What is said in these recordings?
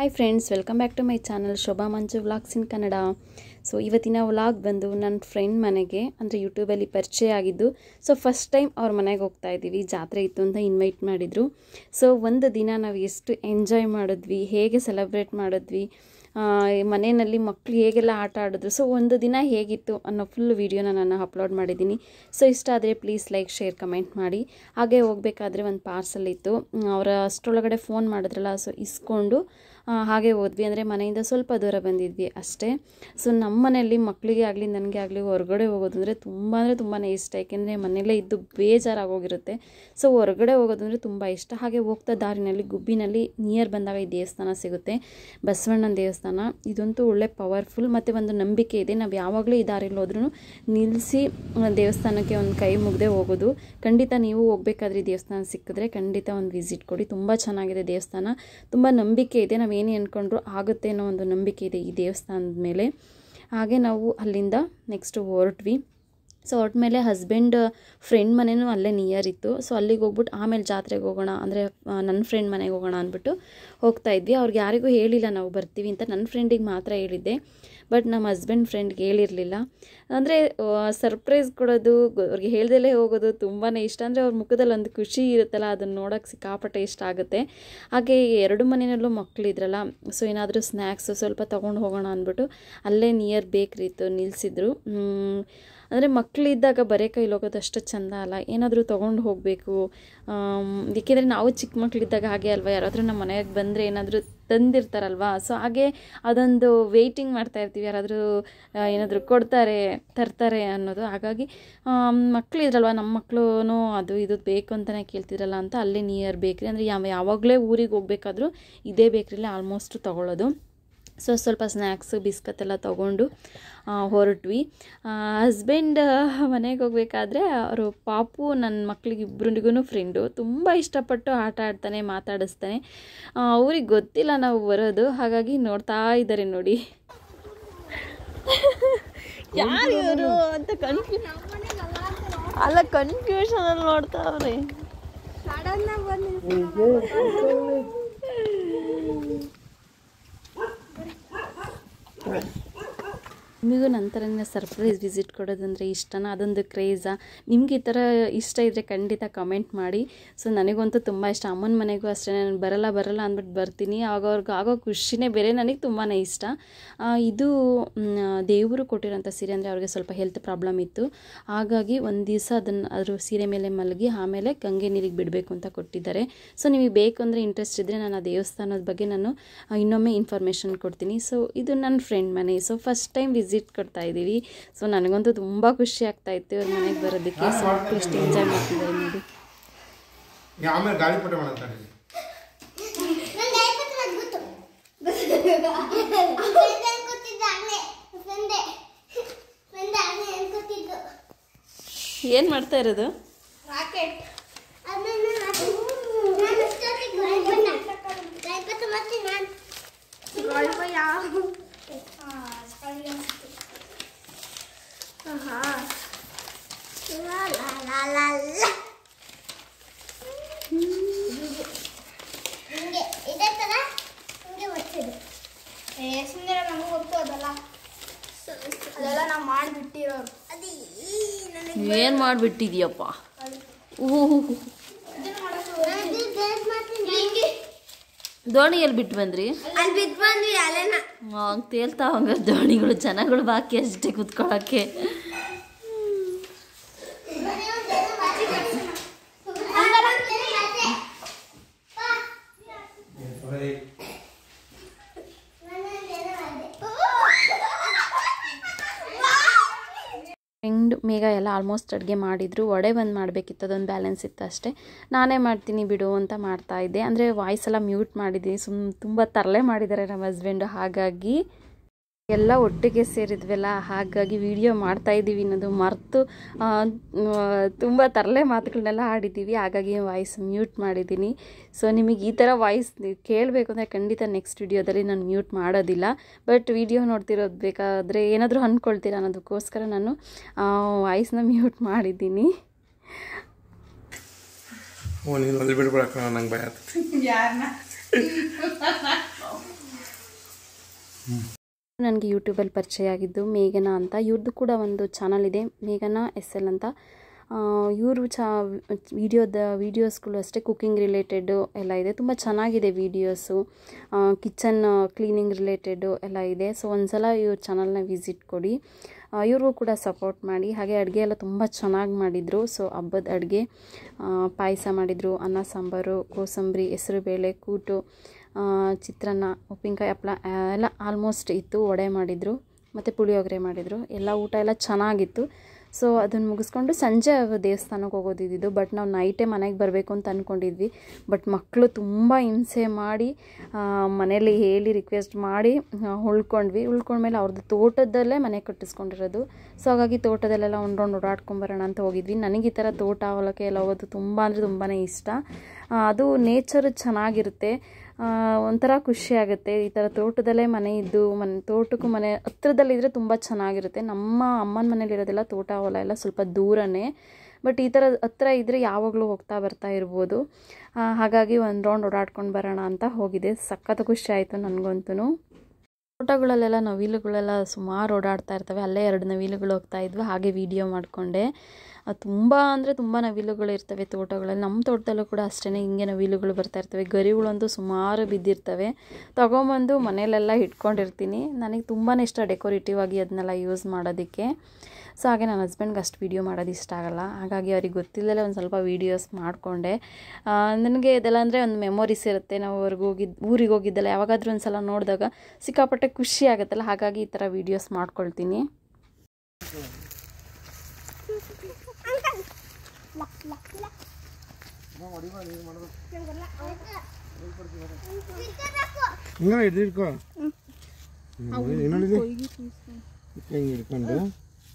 Hi friends welcome back to my channel Shobha Manju vlogs in Kannada so ಇವತ್ತಿನ vlog ಬಂದು ನನ್ನ friend ಮನೆಗೆ ಅಂದರೆ ಯೂಟ್ಯೂಬಲ್ಲಿ ಪರಿಚಯ ಆಗಿದ್ದು ಸೊ ಫಸ್ಟ್ ಟೈಮ್ ಅವ್ರ ಮನೆಗೆ ಹೋಗ್ತಾ ಇದ್ದೀವಿ ಜಾತ್ರೆ ಇತ್ತು ಅಂತ ಇನ್ವೈಟ್ ಮಾಡಿದರು ಸೊ ಒಂದು ದಿನ ನಾವು ಎಷ್ಟು ಎಂಜಾಯ್ ಮಾಡಿದ್ವಿ ಹೇಗೆ ಸೆಲೆಬ್ರೇಟ್ ಮಾಡಿದ್ವಿ ಮನೆಯಲ್ಲಿ ಮಕ್ಕಳು ಹೇಗೆಲ್ಲ ಆಟ ಆಡಿದ್ರು ಸೊ ಒಂದು ದಿನ ಹೇಗಿತ್ತು ಅನ್ನೋ ಫುಲ್ ವೀಡಿಯೋನ ನಾನು ಅಪ್ಲೋಡ್ ಮಾಡಿದ್ದೀನಿ ಸೊ ಇಷ್ಟ ಆದರೆ ಪ್ಲೀಸ್ ಲೈಕ್ ಶೇರ್ ಕಮೆಂಟ್ ಮಾಡಿ ಹಾಗೆ ಹೋಗಬೇಕಾದ್ರೆ ಒಂದು ಪಾರ್ಸಲ್ ಇತ್ತು ಅವರ ಅಷ್ಟರೊಳಗಡೆ ಫೋನ್ ಮಾಡಿದ್ರಲ್ಲ ಸೊ ಇಸ್ಕೊಂಡು ಹಾಗೆ ಹೋದ್ವಿ ಅಂದರೆ ಮನೆಯಿಂದ ಸ್ವಲ್ಪ ದೂರ ಬಂದಿದ್ವಿ ಅಷ್ಟೇ ಸೊ ನಮ್ಮ ಮನೆಯಲ್ಲಿ ಮಕ್ಕಳಿಗೆ ಆಗಲಿ ನನಗೆ ಆಗಲಿ ಹೊರಗಡೆ ಹೋಗೋದು ಅಂದರೆ ತುಂಬ ಅಂದರೆ ತುಂಬಾ ಇಷ್ಟ ಏಕೆಂದರೆ ಮನೆಯಲ್ಲೇ ಇದ್ದು ಬೇಜಾರಾಗೋಗಿರುತ್ತೆ ಸೊ ಹೊರಗಡೆ ಹೋಗೋದು ತುಂಬ ಇಷ್ಟ ಹಾಗೆ ಹೋಗ್ತಾ ದಾರಿನಲ್ಲಿ ಗುಬ್ಬಿನಲ್ಲಿ ನಿಯರ್ ಬಂದಾಗ ಈ ದೇವಸ್ಥಾನ ಸಿಗುತ್ತೆ ಬಸವಣ್ಣನ ದೇವಸ್ಥಾನ ಇದಂತೂ ಒಳ್ಳೆ ಪವರ್ಫುಲ್ ಮತ್ತು ಒಂದು ನಂಬಿಕೆ ಇದೆ ನಾವು ಯಾವಾಗಲೂ ಈ ದಾರಿಯಲ್ಲಿ ಹೋದ್ರೂ ನಿಲ್ಲಿಸಿ ದೇವಸ್ಥಾನಕ್ಕೆ ಒಂದು ಕೈ ಮುಗ್ದೆ ಹೋಗೋದು ಖಂಡಿತ ನೀವು ಹೋಗ್ಬೇಕಾದ್ರೆ ದೇವಸ್ಥಾನ ಸಿಕ್ಕಿದ್ರೆ ಖಂಡಿತ ಒಂದು ವಿಸಿಟ್ ಕೊಡಿ ತುಂಬ ಚೆನ್ನಾಗಿದೆ ದೇವಸ್ಥಾನ ತುಂಬ ನಂಬಿಕೆ ಇದೆ ನಾವು ನಾವೇನೇ ಅಂದ್ಕೊಂಡ್ರು ಆಗುತ್ತೆ ಅನ್ನೋ ಒಂದು ನಂಬಿಕೆ ಇದೆ ಈ ದೇವಸ್ಥಾನದ ಮೇಲೆ ಹಾಗೆ ನಾವು ಅಲ್ಲಿಂದ ನೆಕ್ಸ್ಟ್ ಹೊರಟ್ವಿ ಸೊ ಮೇಲೆ ಹಸ್ಬೆಂಡ್ ಫ್ರೆಂಡ್ ಮನೆಯೂ ಅಲ್ಲೇ ನಿಯರ್ ಇತ್ತು ಸೊ ಅಲ್ಲಿಗೆ ಹೋಗ್ಬಿಟ್ಟು ಆಮೇಲೆ ಜಾತ್ರೆಗೆ ಹೋಗೋಣ ಅಂದರೆ ನನ್ನ ಫ್ರೆಂಡ್ ಮನೆಗೆ ಹೋಗೋಣ ಅಂದ್ಬಿಟ್ಟು ಹೋಗ್ತಾ ಇದ್ವಿ ಅವ್ರಿಗೆ ಯಾರಿಗೂ ಹೇಳಿಲ್ಲ ನಾವು ಬರ್ತೀವಿ ಅಂತ ನನ್ನ ಫ್ರೆಂಡಿಗೆ ಮಾತ್ರ ಹೇಳಿದ್ದೆ ಬಟ್ ನಮ್ಮ ಹಸ್ಬೆಂಡ್ ಫ್ರೆಂಡ್ಗೆ ಹೇಳಿರಲಿಲ್ಲ ಅಂದರೆ ಸರ್ಪ್ರೈಸ್ ಕೊಡೋದು ಅವ್ರಿಗೆ ಹೇಳ್ದಲೇ ಹೋಗೋದು ತುಂಬಾ ಇಷ್ಟ ಅಂದರೆ ಅವ್ರ ಮುಖದಲ್ಲಿ ಒಂದು ಖುಷಿ ಇರುತ್ತಲ್ಲ ಅದನ್ನು ನೋಡೋಕೆ ಸಿಕ್ಕಾಪಟ್ಟೆ ಇಷ್ಟ ಆಗುತ್ತೆ ಹಾಗೆ ಎರಡು ಮನೆಯಲ್ಲೂ ಮಕ್ಕಳಿದ್ರಲ್ಲ ಸೊ ಏನಾದರೂ ಸ್ನ್ಯಾಕ್ಸು ಸ್ವಲ್ಪ ತೊಗೊಂಡು ಹೋಗೋಣ ಅಂದ್ಬಿಟ್ಟು ಅಲ್ಲೇ ನಿಯರ್ ಬೇಕ್ರಿ ಇತ್ತು ನಿಲ್ಲಿಸಿದ್ರು ಅಂದರೆ ಮಕ್ಕಳಿದ್ದಾಗ ಬರೀ ಕೈಲಿ ಹೋಗೋದು ಅಷ್ಟು ಚೆಂದ ಅಲ್ಲ ಏನಾದರೂ ತೊಗೊಂಡು ಹೋಗಬೇಕು ಏಕೆಂದರೆ ನಾವು ಚಿಕ್ಕ ಮಕ್ಕಳಿದ್ದಾಗ ಹಾಗೆ ಅಲ್ವಾ ಯಾರಾದರೂ ನಮ್ಮ ಮನೆಗೆ ಬಂದರೆ ಏನಾದರೂ ತಂದಿರ್ತಾರಲ್ವ ಸೊ ಹಾಗೆ ಅದೊಂದು ವೆಯ್ಟಿಂಗ್ ಮಾಡ್ತಾ ಇರ್ತೀವಿ ಯಾರಾದರೂ ಏನಾದರೂ ಕೊಡ್ತಾರೆ ತರ್ತಾರೆ ಅನ್ನೋದು ಹಾಗಾಗಿ ಮಕ್ಕಳು ಇದ್ರಲ್ವ ನಮ್ಮ ಮಕ್ಕಳು ಅದು ಇದು ಬೇಕು ಅಂತಲೇ ಕೇಳ್ತಿರಲ್ಲ ಅಂತ ಅಲ್ಲೇ ನಿಯರ್ ಬೇಕ್ರಿ ಅಂದರೆ ಯಾವ ಯಾವಾಗಲೇ ಊರಿಗೆ ಹೋಗ್ಬೇಕಾದ್ರೂ ಇದೇ ಬೇಕ್ರಿಲ್ಲೇ ಆಲ್ಮೋಸ್ಟ್ ತೊಗೊಳ್ಳೋದು ಸೊ ಸ್ವಲ್ಪ ಸ್ನ್ಯಾಕ್ಸು ಬಿಸ್ಕತ್ ಎಲ್ಲ ತೊಗೊಂಡು ಹೊರಟ್ವಿ ಹಸ್ಬೆಂಡ್ ಮನೆಗೆ ಹೋಗ್ಬೇಕಾದ್ರೆ ಅವರು ಪಾಪು ನನ್ನ ಮಕ್ಳಿಗೆ ಇಬ್ಬರಿಗೂ ಫ್ರೆಂಡು ತುಂಬ ಇಷ್ಟಪಟ್ಟು ಆಟ ಆಡ್ತಾನೆ ಮಾತಾಡಿಸ್ತಾನೆ ಅವ್ರಿಗೆ ಗೊತ್ತಿಲ್ಲ ನಾವು ಬರೋದು ಹಾಗಾಗಿ ನೋಡ್ತಾ ಇದ್ದಾರೆ ನೋಡಿ ಯಾರು ಅಂತ ಕನ್ಫ್ಯೂಷನ್ ಅಲ್ಲ ಕನ್ಫ್ಯೂಷನಲ್ಲಿ ನೋಡ್ತಾವ್ರಿ Right. ನಿಮಗೂ ನಂತರನೇ ಸರ್ಪ್ರೈಸ್ ವಿಸಿಟ್ ಕೊಡೋದಂದರೆ ಇಷ್ಟನಾ ಅದೊಂದು ಕ್ರೇಜಾ ನಿಮ್ಗೆ ಈ ಥರ ಇಷ್ಟ ಇದ್ದರೆ ಖಂಡಿತ ಕಮೆಂಟ್ ಮಾಡಿ ಸೊ ನನಗಂತೂ ತುಂಬ ಇಷ್ಟ ಅಮ್ಮನ ಮನೆಗೂ ಅಷ್ಟೇ ನಾನು ಬರಲ್ಲ ಬರಲ್ಲ ಅಂದ್ಬಿಟ್ಟು ಬರ್ತೀನಿ ಆಗ ಅವ್ರಿಗೆ ಆಗೋ ಖುಷಿನೇ ಬೇರೆ ನನಗೆ ತುಂಬಾ ಇಷ್ಟ ಇದು ದೇವರು ಕೊಟ್ಟಿರೋಂಥ ಸೀರೆ ಅಂದರೆ ಅವ್ರಿಗೆ ಸ್ವಲ್ಪ ಹೆಲ್ತ್ ಪ್ರಾಬ್ಲಮ್ ಇತ್ತು ಹಾಗಾಗಿ ಒಂದು ದಿವಸ ಅದನ್ನು ಅದ್ರ ಸೀರೆ ಮೇಲೆ ಮಲಗಿ ಆಮೇಲೆ ಗಂಗೆ ನೀರಿಗೆ ಬಿಡಬೇಕು ಅಂತ ಕೊಟ್ಟಿದ್ದಾರೆ ಸೊ ನಿಮಗೆ ಬೇಕು ಅಂದರೆ ಇಂಟ್ರೆಸ್ಟ್ ಇದ್ದರೆ ನಾನು ಆ ದೇವಸ್ಥಾನದ ಬಗ್ಗೆ ನಾನು ಇನ್ನೊಮ್ಮೆ ಇನ್ಫಾರ್ಮೇಷನ್ ಕೊಡ್ತೀನಿ ಸೊ ಇದು ನನ್ನ ಫ್ರೆಂಡ್ ಮನೆ ಸೊ ಫಸ್ಟ್ ಟೈಮ್ ವಿಸಿಟ್ ಇಟ್ಕೊಡ್ತಾ ಇದ್ದೀವಿ ಸೊ ನನಗಂತೂ ತುಂಬ ಖುಷಿ ಆಗ್ತಾ ಇತ್ತು ಇವ್ರ ಮನೆಗೆ ಬರೋದಕ್ಕೆ ಸೊ ಎಷ್ಟು ಎಂಜಾಯ್ ಮಾಡ್ತಿದ್ದಾರೆ ನೋಡಿ ಏನು ಮಾಡ್ತಾ ಇರೋದು Aha. La la la la la. ಹಿಂಗೆ ಇದೇ ಥರ ಹಿಂಗೆ ಒತ್ತಿದ್ದು ಏ ಸುಂದರ ನಮಗೂ ಗೊತ್ತು ಅದಲ್ಲ ಅದೆಲ್ಲ ನಾವು ಮಾಡಿಬಿಟ್ಟಿರೋರು ಅದೇ ಏನು ಮಾಡಿಬಿಟ್ಟಿದ್ಯಪ್ಪ ದೋಣಿಯಲ್ಲಿ ಬಿಟ್ಟು ಬಂದ್ರಿ ಅಲ್ಲಿ ಬಿಟ್ಟು ಬಂದ್ವಿ ಅಲ್ಲೇನ ಹಂಗೆ ತೇಲ್ತಾವ ಹಂಗ ದೋಣಿಗಳು ಜನಗಳು ಬಾಕಿ ಅಷ್ಟೇ ಕುತ್ಕೊಳ್ಳೋಕ್ಕೆ ಮೇಘ ಎಲ್ಲ ಆಲ್ಮೋಸ್ಟ್ ಅಡುಗೆ ಮಾಡಿದರು ಒಡೆ ಬಂದು ಮಾಡಬೇಕಿತ್ತು ಅದೊಂದು ಬ್ಯಾಲೆನ್ಸ್ ಇತ್ತು ಅಷ್ಟೇ ನಾನೇ ಮಾಡ್ತೀನಿ ಬಿಡು ಅಂತ ಮಾಡ್ತಾಯಿದ್ದೆ ಅಂದರೆ ವಾಯ್ಸ್ ಎಲ್ಲ ಮ್ಯೂಟ್ ಮಾಡಿದ್ದೀನಿ ಸುಮ್ ತುಂಬ ತರಲೆ ಮಾಡಿದ್ದಾರೆ ನಮ್ಮ ಹಸ್ಬೆಂಡು ಹಾಗಾಗಿ ಎಲ್ಲ ಒಟ್ಟಿಗೆ ಸೇರಿದ್ವಲ್ಲ ಹಾಗಾಗಿ ವಿಡಿಯೋ ಮಾಡ್ತಾ ಇದ್ದೀವಿ ಅನ್ನೋದು ಮರೆತು ತುಂಬ ತರಲೆ ಮಾತುಗಳನ್ನೆಲ್ಲ ಆಡಿದ್ದೀವಿ ಹಾಗಾಗಿ ವಾಯ್ಸ್ ಮ್ಯೂಟ್ ಮಾಡಿದ್ದೀನಿ ಸೊ ನಿಮಗೆ ಈ ಥರ ವಾಯ್ಸ್ ಕೇಳಬೇಕು ಅಂದರೆ ಖಂಡಿತ ನೆಕ್ಸ್ಟ್ ವಿಡಿಯೋದಲ್ಲಿ ನಾನು ಮ್ಯೂಟ್ ಮಾಡೋದಿಲ್ಲ ಬಟ್ ವಿಡಿಯೋ ನೋಡ್ತಿರೋದು ಬೇಕಾದರೆ ಏನಾದರೂ ಅಂದ್ಕೊಳ್ತೀರ ಅನ್ನೋದಕ್ಕೋಸ್ಕರ ನಾನು ವಾಯ್ಸ್ನ ಮ್ಯೂಟ್ ಮಾಡಿದ್ದೀನಿ ನನಗೆ ಯೂಟ್ಯೂಬಲ್ಲಿ ಪರಿಚಯ ಆಗಿದ್ದು ಮೇಘನಾ ಅಂತ ಇವ್ರದ್ದು ಕೂಡ ಒಂದು ಚಾನಲ್ ಇದೆ ಮೇಘನಾ ಎಸ್ ಎಲ್ ಅಂತ ಇವರು ಚಾ ವೀಡಿಯೋದ ವೀಡಿಯೋಸ್ಗಳು ಅಷ್ಟೇ ಕುಕ್ಕಿಂಗ್ ರಿಲೇಟೆಡು ಎಲ್ಲ ಇದೆ ತುಂಬ ಚೆನ್ನಾಗಿದೆ ವೀಡಿಯೋಸು ಕಿಚನ್ ಕ್ಲೀನಿಂಗ್ ರಿಲೇಟೆಡು ಎಲ್ಲ ಇದೆ ಸೊ ಒಂದ್ಸಲ ಇವ್ರ ಚಾನಲ್ನ ವಿಸಿಟ್ ಕೊಡಿ ಇವ್ರಿಗೂ ಕೂಡ ಸಪೋರ್ಟ್ ಮಾಡಿ ಹಾಗೆ ಅಡುಗೆ ಎಲ್ಲ ತುಂಬ ಚೆನ್ನಾಗಿ ಮಾಡಿದರು ಸೊ ಹಬ್ಬದ ಅಡುಗೆ ಪಾಯಸ ಮಾಡಿದರು ಅನ್ನ ಸಾಂಬಾರು ಕೋಸಂಬರಿ ಹೆಸರು ಬೇಳೆ ಕೂಟು ಚಿತ್ರಾನ್ನ ಉಪ್ಪಿನಕಾಯಿ ಹಪ್ಳ ಎಲ್ಲ ಆಲ್ಮೋಸ್ಟ್ ಇತ್ತು ವಡೆ ಮಾಡಿದರು ಮತ್ತು ಪುಳಿಯೋಗರೆ ಮಾಡಿದರು ಎಲ್ಲ ಊಟ ಎಲ್ಲ ಚೆನ್ನಾಗಿತ್ತು ಸೊ ಅದನ್ನು ಮುಗಿಸ್ಕೊಂಡು ಸಂಜೆ ದೇವಸ್ಥಾನಕ್ಕೆ ಹೋಗೋದಿದ್ದು ಬಟ್ ನಾವು ನೈಟೇ ಮನೆಗೆ ಬರಬೇಕು ಅಂತ ಅಂದ್ಕೊಂಡಿದ್ವಿ ಬಟ್ ಮಕ್ಕಳು ತುಂಬ ಹಿಂಸೆ ಮಾಡಿ ಮನೇಲಿ ಹೇಳಿ ರಿಕ್ವೆಸ್ಟ್ ಮಾಡಿ ಉಳ್ಕೊಂಡ್ವಿ ಉಳ್ಕೊಂಡ್ಮೇಲೆ ಅವ್ರದ್ದು ತೋಟದಲ್ಲೇ ಮನೆ ಕಟ್ಟಿಸ್ಕೊಂಡಿರೋದು ಸೊ ಹಾಗಾಗಿ ತೋಟದಲ್ಲೆಲ್ಲ ಒಂದು ಓಡಾಡ್ಕೊಂಡು ಓಡಾಡ್ಕೊಂಬರೋಣ ಅಂತ ಹೋಗಿದ್ವಿ ನನಗೆ ಈ ಥರ ತೋಟ ಹೊಲಕ್ಕೆ ಎಲ್ಲ ಹೋಗೋದು ತುಂಬ ಅಂದರೆ ತುಂಬಾ ಇಷ್ಟ ಅದು ನೇಚರ್ ಚೆನ್ನಾಗಿರುತ್ತೆ ಒಂಥರ ಖುಷಿ ಆಗುತ್ತೆ ಈ ಥರ ತೋಟದಲ್ಲೇ ಮನೆ ಇದ್ದು ಮನೆ ತೋಟಕ್ಕೂ ಮನೆ ಹತ್ರದಲ್ಲಿದ್ದರೆ ತುಂಬ ಚೆನ್ನಾಗಿರುತ್ತೆ ನಮ್ಮ ಅಮ್ಮನ ಮನೇಲಿರೋದೆಲ್ಲ ತೋಟ ಹೊಲ ಎಲ್ಲ ಸ್ವಲ್ಪ ದೂರನೇ ಬಟ್ ಈ ಥರ ಹತ್ರ ಇದ್ದರೆ ಯಾವಾಗಲೂ ಹೋಗ್ತಾ ಬರ್ತಾ ಇರ್ಬೋದು ಹಾಗಾಗಿ ಒಂದು ರೌಂಡ್ ಓಡಾಡ್ಕೊಂಡು ಬರೋಣ ಅಂತ ಹೋಗಿದೆ ಸಖತ್ತು ಖುಷಿ ಆಯಿತು ನನಗಂತೂ ಫೋಟೋಗಳಲ್ಲೆಲ್ಲ ನವಿಲುಗಳೆಲ್ಲ ಸುಮಾರು ಓಡಾಡ್ತಾ ಇರ್ತವೆ ಅಲ್ಲೇ ಎರಡು ನವಿಲುಗಳು ಹೋಗ್ತಾ ಇದ್ವು ಹಾಗೆ ವೀಡಿಯೋ ಮಾಡಿಕೊಂಡೆ ತುಂಬ ಅಂದರೆ ತುಂಬ ನವಿಲುಗಳು ಇರ್ತವೆ ತೋಟಗಳಲ್ಲಿ ನಮ್ಮ ತೋಟದಲ್ಲೂ ಕೂಡ ಅಷ್ಟೇ ಹಿಂಗೆ ನವಿಲುಗಳು ಬರ್ತಾ ಇರ್ತವೆ ಗರಿಗಳಂತೂ ಸುಮಾರು ಬಿದ್ದಿರ್ತವೆ ತೊಗೊಂಬಂದು ಮನೆಯಲ್ಲೆಲ್ಲ ಇಟ್ಕೊಂಡಿರ್ತೀನಿ ನನಗೆ ತುಂಬಾ ಇಷ್ಟ ಡೆಕೋರೇಟಿವ್ ಆಗಿ ಅದನ್ನೆಲ್ಲ ಯೂಸ್ ಮಾಡೋದಕ್ಕೆ ಸೊ ಹಾಗೆ ನನ್ನ ಹಸ್ಬೆಂಡ್ಗೆ ಅಷ್ಟು ವೀಡಿಯೋ ಮಾಡೋದು ಇಷ್ಟ ಆಗಲ್ಲ ಹಾಗಾಗಿ ಅವ್ರಿಗೆ ಗೊತ್ತಿಲ್ಲದೆ ಒಂದು ಸ್ವಲ್ಪ ವೀಡಿಯೋಸ್ ಮಾಡಿಕೊಂಡೆ ನನಗೆ ಇದೆಲ್ಲ ಅಂದರೆ ಒಂದು ಮೆಮೊರೀಸ್ ಇರುತ್ತೆ ನಾವು ಅವ್ರಿಗೆ ಹೋಗಿದ್ದು ಊರಿಗೆ ಹೋಗಿದ್ದೆಲ್ಲ ಯಾವಾಗಾದ್ರೂ ಒಂದು ಸಲ ನೋಡಿದಾಗ ಸಿಕ್ಕಾಪಟ್ಟೆ ಖುಷಿ ಆಗುತ್ತಲ್ಲ ಹಾಗಾಗಿ ಈ ಥರ ವೀಡಿಯೋಸ್ ಮಾಡ್ಕೊಳ್ತೀನಿ ಇನ್ನೊಂದು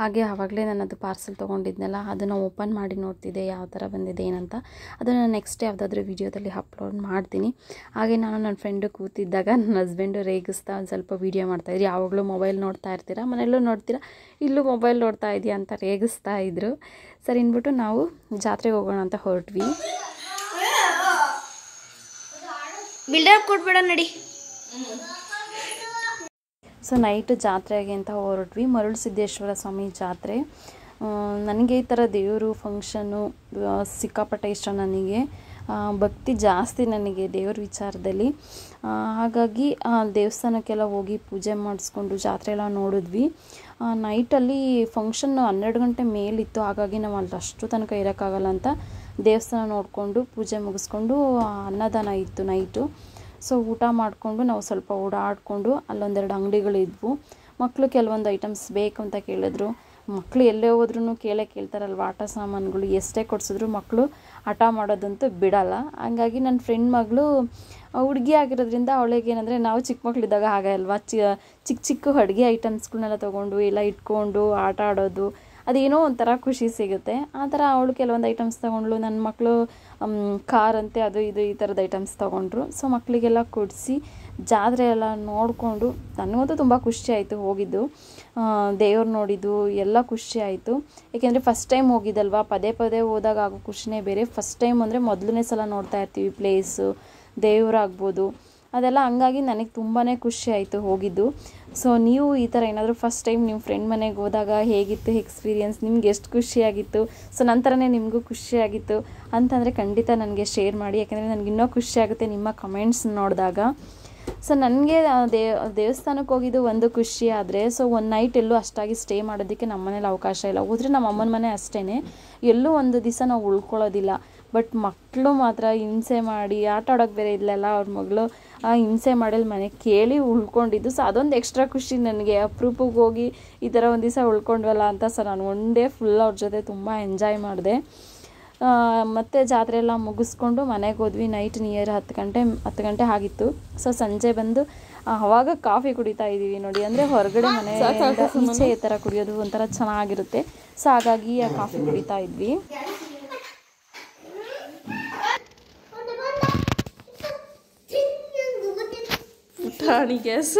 ಹಾಗೆ ಆವಾಗಲೇ ನಾನು ಅದು ಪಾರ್ಸೆಲ್ ತೊಗೊಂಡಿದ್ನಲ್ಲ ಅದನ್ನು ಓಪನ್ ಮಾಡಿ ನೋಡ್ತಿದ್ದೆ ಯಾವ ಥರ ಬಂದಿದೆ ಏನಂತ ಅದನ್ನು ನೆಕ್ಸ್ಟ್ ಯಾವುದಾದ್ರೂ ವೀಡಿಯೋದಲ್ಲಿ ಅಪ್ಲೋಡ್ ಮಾಡ್ತೀನಿ ಹಾಗೆ ನಾನು ನನ್ನ ಫ್ರೆಂಡು ಕೂತಿದ್ದಾಗ ನನ್ನ ಹಸ್ಬೆಂಡು ರೇಗಿಸ್ತಾ ಒಂದು ಸ್ವಲ್ಪ ವೀಡಿಯೋ ಮಾಡ್ತಾಯಿದ್ರು ಯಾವಾಗಲೂ ಮೊಬೈಲ್ ನೋಡ್ತಾ ಇರ್ತೀರಾ ಮನೆಯಲ್ಲೂ ನೋಡ್ತೀರಾ ಇಲ್ಲೂ ಮೊಬೈಲ್ ನೋಡ್ತಾ ಇದೆಯಾ ಅಂತ ರೇಗಿಸ್ತಾ ಇದ್ದರು ಸರಿ ಅಂದ್ಬಿಟ್ಟು ನಾವು ಜಾತ್ರೆಗೆ ಹೋಗೋಣ ಅಂತ ಹೊರಟ್ವಿ ಬಿಲ್ಡಪ್ ಕೊಟ್ಬೇಡ ನಡಿ ಸೊ ನೈಟ್ ಜಾತ್ರೆಗೆ ಅಂತ ಹೊರಟ್ವಿ ಮರುಳಸಿದ್ದೇಶ್ವರ ಸ್ವಾಮಿ ಜಾತ್ರೆ ನನಗೆ ಈ ಥರ ದೇವರು ಫಂಕ್ಷನು ಸಿಕ್ಕಾಪಟ್ಟೆ ಇಷ್ಟ ನನಗೆ ಭಕ್ತಿ ಜಾಸ್ತಿ ನನಗೆ ದೇವ್ರ ವಿಚಾರದಲ್ಲಿ ಹಾಗಾಗಿ ದೇವಸ್ಥಾನಕ್ಕೆಲ್ಲ ಹೋಗಿ ಪೂಜೆ ಮಾಡಿಸ್ಕೊಂಡು ಜಾತ್ರೆ ಎಲ್ಲ ನೋಡಿದ್ವಿ ನೈಟಲ್ಲಿ ಫಂಕ್ಷನ್ ಹನ್ನೆರಡು ಗಂಟೆ ಮೇಲಿತ್ತು ಹಾಗಾಗಿ ನಾವು ಅಲ್ಲಿ ಅಷ್ಟು ತನಕ ಇರೋಕ್ಕಾಗಲ್ಲ ಅಂತ ದೇವಸ್ಥಾನ ನೋಡಿಕೊಂಡು ಪೂಜೆ ಮುಗಿಸ್ಕೊಂಡು ಅನ್ನದಾನ ಇತ್ತು ನೈಟು ಸೊ ಊಟ ಮಾಡಿಕೊಂಡು ನಾವು ಸ್ವಲ್ಪ ಓಡಾಡಿಕೊಂಡು ಅಲ್ಲೊಂದೆರಡು ಅಂಗಡಿಗಳಿದ್ವು ಮಕ್ಕಳು ಕೆಲವೊಂದು ಐಟಮ್ಸ್ ಬೇಕು ಅಂತ ಕೇಳಿದ್ರು ಮಕ್ಕಳು ಎಲ್ಲೇ ಹೋದ್ರೂ ಕೇಳೇ ಕೇಳ್ತಾರಲ್ವ ಆಟ ಸಾಮಾನುಗಳು ಎಷ್ಟೇ ಕೊಡಿಸಿದ್ರು ಮಕ್ಕಳು ಹಠ ಮಾಡೋದಂತೂ ಬಿಡಲ್ಲ ಹಂಗಾಗಿ ನನ್ನ ಫ್ರೆಂಡ್ ಮಗಳು ಹುಡುಗಿ ಆಗಿರೋದ್ರಿಂದ ಅವಳಿಗೆ ಏನಂದರೆ ನಾವು ಚಿಕ್ಕ ಮಕ್ಕಳಿದ್ದಾಗ ಹಾಗೆ ಅಲ್ವಾ ಚಿಕ್ಕ ಚಿಕ್ಕ ಅಡುಗೆ ಐಟಮ್ಸ್ಗಳನ್ನೆಲ್ಲ ತೊಗೊಂಡು ಎಲ್ಲ ಇಟ್ಕೊಂಡು ಆಟ ಆಡೋದು ಅದೇನೋ ಒಂಥರ ಖುಷಿ ಸಿಗುತ್ತೆ ಆ ಥರ ಅವಳು ಕೆಲವೊಂದು ಐಟಮ್ಸ್ ತೊಗೊಂಡ್ಳು ನನ್ನ ಮಕ್ಕಳು ಅಂತೆ ಅದು ಇದು ಈ ಥರದ ಐಟಮ್ಸ್ ತೊಗೊಂಡ್ರು ಸೊ ಮಕ್ಕಳಿಗೆಲ್ಲ ಕೊಡಿಸಿ ಜಾತ್ರೆ ಎಲ್ಲ ನೋಡಿಕೊಂಡು ನನಗಂತೂ ತುಂಬ ಖುಷಿ ಆಯಿತು ಹೋಗಿದ್ದು ದೇವ್ರು ನೋಡಿದ್ದು ಎಲ್ಲ ಖುಷಿ ಆಯಿತು ಏಕೆಂದರೆ ಫಸ್ಟ್ ಟೈಮ್ ಹೋಗಿದ್ದಲ್ವ ಪದೇ ಪದೇ ಹೋದಾಗ ಆಗೋ ಖುಷಿನೇ ಬೇರೆ ಫಸ್ಟ್ ಟೈಮ್ ಅಂದರೆ ಮೊದಲನೇ ಸಲ ನೋಡ್ತಾ ಇರ್ತೀವಿ ಪ್ಲೇಸು ದೇವರಾಗ್ಬೋದು ಅದೆಲ್ಲ ಹಂಗಾಗಿ ನನಗೆ ತುಂಬಾ ಖುಷಿ ಆಯಿತು ಹೋಗಿದ್ದು ಸೊ ನೀವು ಈ ಥರ ಏನಾದರೂ ಫಸ್ಟ್ ಟೈಮ್ ನಿಮ್ಮ ಫ್ರೆಂಡ್ ಮನೆಗೆ ಹೋದಾಗ ಹೇಗಿತ್ತು ಎಕ್ಸ್ಪೀರಿಯೆನ್ಸ್ ನಿಮ್ಗೆ ಎಷ್ಟು ಖುಷಿಯಾಗಿತ್ತು ಸೊ ನಂತರನೇ ನಿಮಗೂ ಖುಷಿಯಾಗಿತ್ತು ಅಂತಂದರೆ ಖಂಡಿತ ನನಗೆ ಶೇರ್ ಮಾಡಿ ಯಾಕೆಂದರೆ ನನಗೆ ಇನ್ನೂ ಖುಷಿಯಾಗುತ್ತೆ ನಿಮ್ಮ ಕಮೆಂಟ್ಸ್ ನೋಡಿದಾಗ ಸೊ ನನಗೆ ದೇ ದೇವಸ್ಥಾನಕ್ಕೆ ಹೋಗಿದ್ದು ಒಂದು ಖುಷಿ ಆದರೆ ಸೊ ಒನ್ ನೈಟ್ ಎಲ್ಲೂ ಅಷ್ಟಾಗಿ ಸ್ಟೇ ಮಾಡೋದಕ್ಕೆ ನಮ್ಮ ಮನೇಲಿ ಅವಕಾಶ ಇಲ್ಲ ಹೋದರೆ ನಮ್ಮ ಅಮ್ಮನ ಮನೆ ಅಷ್ಟೇ ಎಲ್ಲೂ ಒಂದು ದಿವಸ ನಾವು ಉಳ್ಕೊಳ್ಳೋದಿಲ್ಲ ಬಟ್ ಮಕ್ಕಳು ಮಾತ್ರ ಹಿಂಸೆ ಮಾಡಿ ಆಟ ಆಡೋಕೆ ಬೇರೆ ಇಲ್ಲಲ್ಲ ಅವ್ರ ಮಗಳು ಆ ಹಿಂಸೆ ಮಾಡಲಿ ಮನೆ ಕೇಳಿ ಉಳ್ಕೊಂಡಿದ್ದು ಸೊ ಅದೊಂದು ಎಕ್ಸ್ಟ್ರಾ ಖುಷಿ ನನಗೆ ಅಪ್ರೂಪಕ್ಕೆ ಹೋಗಿ ಈ ಥರ ಒಂದು ದಿವಸ ಉಳ್ಕೊಂಡ್ವಲ್ಲ ಅಂತ ಸರ್ ನಾನು ಒನ್ ಡೇ ಫುಲ್ ಅವ್ರ ಜೊತೆ ತುಂಬ ಎಂಜಾಯ್ ಮಾಡಿದೆ ಮತ್ತು ಜಾತ್ರೆ ಎಲ್ಲ ಮುಗಿಸ್ಕೊಂಡು ಮನೆಗೆ ಹೋದ್ವಿ ನೈಟ್ ನಿಯರ್ ಹತ್ತು ಗಂಟೆ ಹತ್ತು ಗಂಟೆ ಆಗಿತ್ತು ಸೊ ಸಂಜೆ ಬಂದು ಅವಾಗ ಕಾಫಿ ಕುಡಿತಾ ಇದ್ದೀವಿ ನೋಡಿ ಅಂದರೆ ಹೊರಗಡೆ ಮನೆ ಈಚೆ ಈ ಥರ ಕುಡಿಯೋದು ಒಂಥರ ಚೆನ್ನಾಗಿರುತ್ತೆ ಸೊ ಹಾಗಾಗಿ ಕಾಫಿ ಕುಡಿತಾ ಇದ್ವಿ ರಾಣಿ ಗ್ಯಾಸ್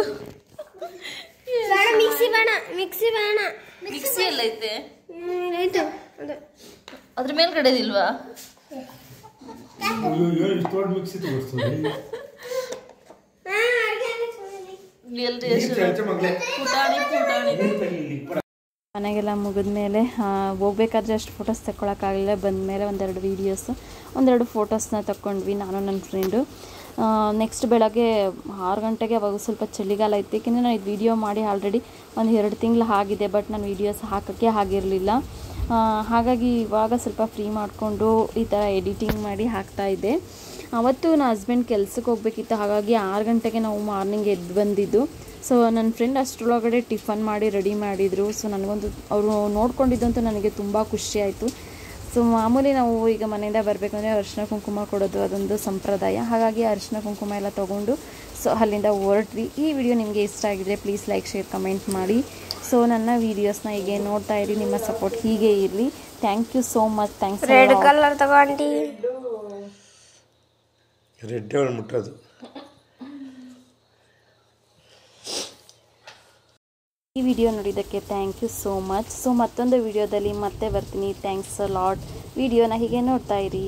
ಮಿಕ್ಸಿ ಬೇಡ ಮಿಕ್ಸಿ ಬೇಡ ಮಿಕ್ಸಿ ಎಲ್ಲ ಐತೆ ಅದ್ರ ಅದ್ರ ಮೇಲ್ಗಡೆ ಇಲ್ವಾ ಮನೆಗೆಲ್ಲ ಮುಗಿದ್ಮೇಲೆ ಹೋಗ್ಬೇಕಾದ್ರೆ ಅಷ್ಟು ಫೋಟೋಸ್ ಬಂದ ಮೇಲೆ ಒಂದೆರಡು ವಿಡಿಯೋಸ್ ಒಂದೆರಡು ಫೋಟೋಸ್ನ ತಕ್ಕೊಂಡ್ವಿ ನಾನು ನನ್ನ ಫ್ರೆಂಡು ನೆಕ್ಸ್ಟ್ ಬೆಳಗ್ಗೆ ಆರು ಗಂಟೆಗೆ ಅವಾಗ ಸ್ವಲ್ಪ ಚಳಿಗಾಲ ಇತ್ತು ಏಕೆಂದರೆ ನಾನು ಇದು ವೀಡಿಯೋ ಮಾಡಿ ಆಲ್ರೆಡಿ ಒಂದು ಎರಡು ತಿಂಗಳು ಆಗಿದೆ ಬಟ್ ನಾನು ವೀಡಿಯೋಸ್ ಹಾಕೋಕ್ಕೆ ಆಗಿರಲಿಲ್ಲ ಹಾಗಾಗಿ ಇವಾಗ ಸ್ವಲ್ಪ ಫ್ರೀ ಮಾಡಿಕೊಂಡು ಈ ಥರ ಎಡಿಟಿಂಗ್ ಮಾಡಿ ಹಾಕ್ತಾ ಇದ್ದೆ ಅವತ್ತು ನನ್ನ ಹಸ್ಬೆಂಡ್ ಕೆಲಸಕ್ಕೆ ಹೋಗಬೇಕಿತ್ತು ಹಾಗಾಗಿ ಆರು ಗಂಟೆಗೆ ನಾವು ಮಾರ್ನಿಂಗ್ ಎದ್ದು ಬಂದಿದ್ದು ಸೊ ನನ್ನ ಫ್ರೆಂಡ್ ಅಷ್ಟರೊಳಗಡೆ ಟಿಫನ್ ಮಾಡಿ ರೆಡಿ ಮಾಡಿದರು ಸೊ ನನಗೊಂದು ಅವರು ನೋಡ್ಕೊಂಡಿದ್ದಂತೂ ನನಗೆ ತುಂಬ ಖುಷಿಯಾಯಿತು ಸೊ ಮಾಮೂಲಿ ನಾವು ಈಗ ಮನೆಯಿಂದ ಬರಬೇಕು ಅಂದರೆ ಅರಿಶಿನ ಕುಂಕುಮ ಕೊಡೋದು ಅದೊಂದು ಸಂಪ್ರದಾಯ ಹಾಗಾಗಿ ಅರಿಶಿನ ಕುಂಕುಮ ಎಲ್ಲ ತೊಗೊಂಡು ಸೊ ಅಲ್ಲಿಂದ ಹೊರಟ್ವಿ ಈ ವಿಡಿಯೋ ನಿಮಗೆ ಇಷ್ಟ ಆಗಿದ್ರೆ ಪ್ಲೀಸ್ ಲೈಕ್ ಶೇರ್ ಕಮೆಂಟ್ ಮಾಡಿ ಸೊ ನನ್ನ ವೀಡಿಯೋಸ್ನ ಹೀಗೆ ನೋಡ್ತಾ ಇರಿ ನಿಮ್ಮ ಸಪೋರ್ಟ್ ಹೀಗೆ ಇರಲಿ thank you so much thanks red colour ತಗೊಂಡು ರೆಡ್ ಈ ವಿಡಿಯೋ ನೋಡಿದ್ದಕ್ಕೆ thank you so much so ಮತ್ತೊಂದು ವಿಡಿಯೋದಲ್ಲಿ ಮತ್ತೆ ಬರ್ತೀನಿ ಥ್ಯಾಂಕ್ಸ್ ಅ ಲಾಟ್ ವಿಡಿಯೋನ ಹೀಗೆ ನೋಡ್ತಾ ಇರಿ